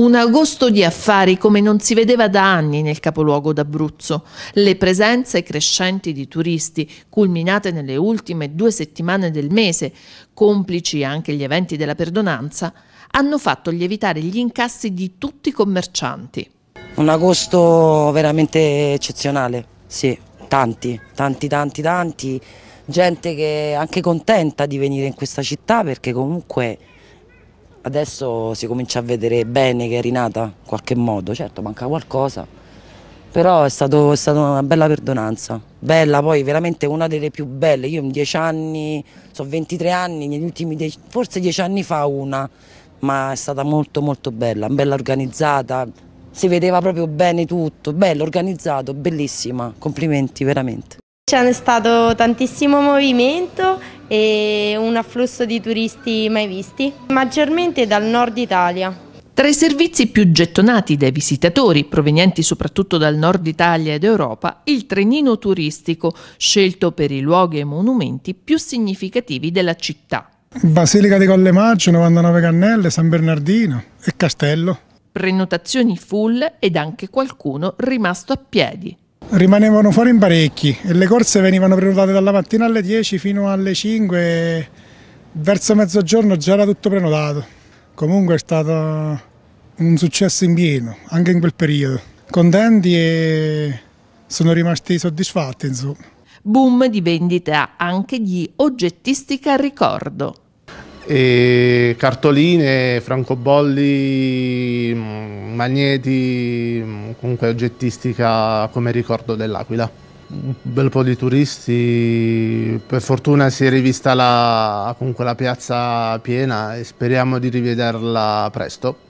Un agosto di affari come non si vedeva da anni nel capoluogo d'Abruzzo. Le presenze crescenti di turisti, culminate nelle ultime due settimane del mese, complici anche gli eventi della perdonanza, hanno fatto lievitare gli incassi di tutti i commercianti. Un agosto veramente eccezionale, sì, tanti, tanti, tanti, tanti. Gente che è anche contenta di venire in questa città perché comunque adesso si comincia a vedere bene che è rinata in qualche modo, certo manca qualcosa, però è, stato, è stata una bella perdonanza, bella poi veramente una delle più belle, io in dieci anni, sono 23 anni, negli ultimi dieci, forse dieci anni fa una, ma è stata molto molto bella, bella organizzata, si vedeva proprio bene tutto, bello organizzato, bellissima, complimenti veramente. C'è stato tantissimo movimento e un afflusso di turisti mai visti, maggiormente dal nord Italia. Tra i servizi più gettonati dai visitatori, provenienti soprattutto dal nord Italia ed Europa, il trenino turistico, scelto per i luoghi e i monumenti più significativi della città. Basilica di Colle Maggio, 99 Cannelle, San Bernardino e Castello. Prenotazioni full ed anche qualcuno rimasto a piedi rimanevano fuori in parecchi e le corse venivano prenotate dalla mattina alle 10 fino alle 5 verso mezzogiorno già era tutto prenotato comunque è stato un successo in pieno anche in quel periodo contenti e sono rimasti soddisfatti insomma boom di vendita anche di oggettistica ricordo e cartoline, francobolli, mm, magneti, mm, comunque oggettistica come ricordo dell'Aquila. Un bel po' di turisti, per fortuna si è rivista la, comunque la piazza piena e speriamo di rivederla presto.